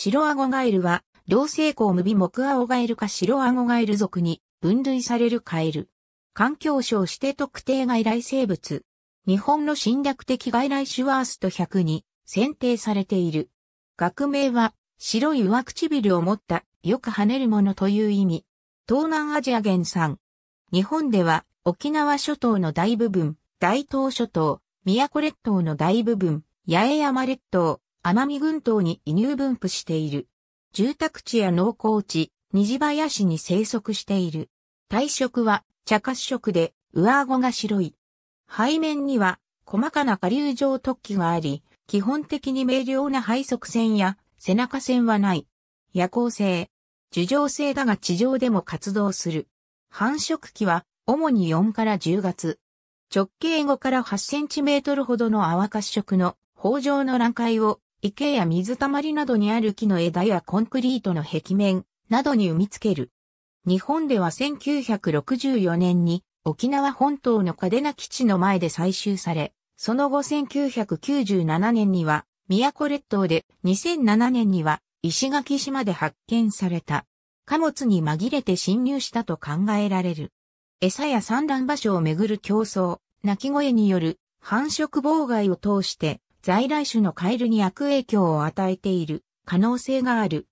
白アゴガエルは、両性項無微木アオガエルか白アゴガエル属に分類されるカエル。環境省指定特定外来生物。日本の侵略的外来種ワースト100に選定されている。学名は、白い上唇を持った、よく跳ねるものという意味。東南アジア原産。日本では、沖縄諸島の大部分、大東諸島、宮古列島の大部分、八重山列島、奄美群島に移入分布している。住宅地や農耕地、虹林に生息している。体色は茶褐色で上顎が白い。背面には細かな下流状突起があり、基本的に明瞭な背側線や背中線はない。夜行性、樹状性だが地上でも活動する。繁殖期は主に4から10月。直径5から8センチメートルほどの泡褐色の棒状の卵塊を池や水たまりなどにある木の枝やコンクリートの壁面などに産みつける。日本では1964年に沖縄本島の嘉手納基地の前で採集され、その後1997年には宮古列島で2007年には石垣島で発見された。貨物に紛れて侵入したと考えられる。餌や産卵場所をめぐる競争、鳴き声による繁殖妨害を通して在来種のカエルに悪影響を与えている可能性がある。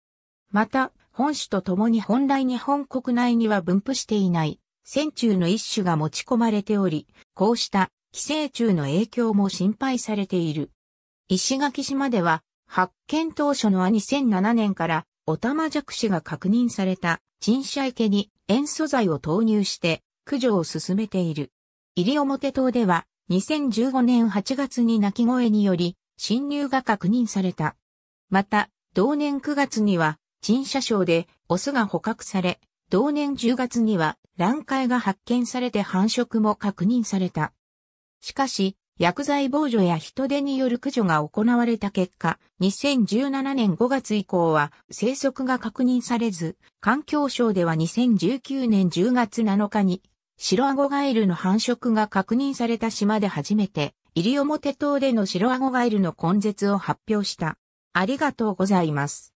また、本種と共に本来日本国内には分布していない、線虫の一種が持ち込まれており、こうした寄生虫の影響も心配されている。石垣島では、発見当初の2007年から、オタマジャクシが確認された沈車池に塩素剤を投入して駆除を進めている。モ表島では2015年8月に泣き声により侵入が確認された。また、同年9月には、陳謝症でオスが捕獲され、同年10月には卵塊が発見されて繁殖も確認された。しかし、薬剤防除や人手による駆除が行われた結果、2017年5月以降は生息が確認されず、環境省では2019年10月7日に白アゴガエルの繁殖が確認された島で初めて、イリオモテ島での白アゴガエルの根絶を発表した。ありがとうございます。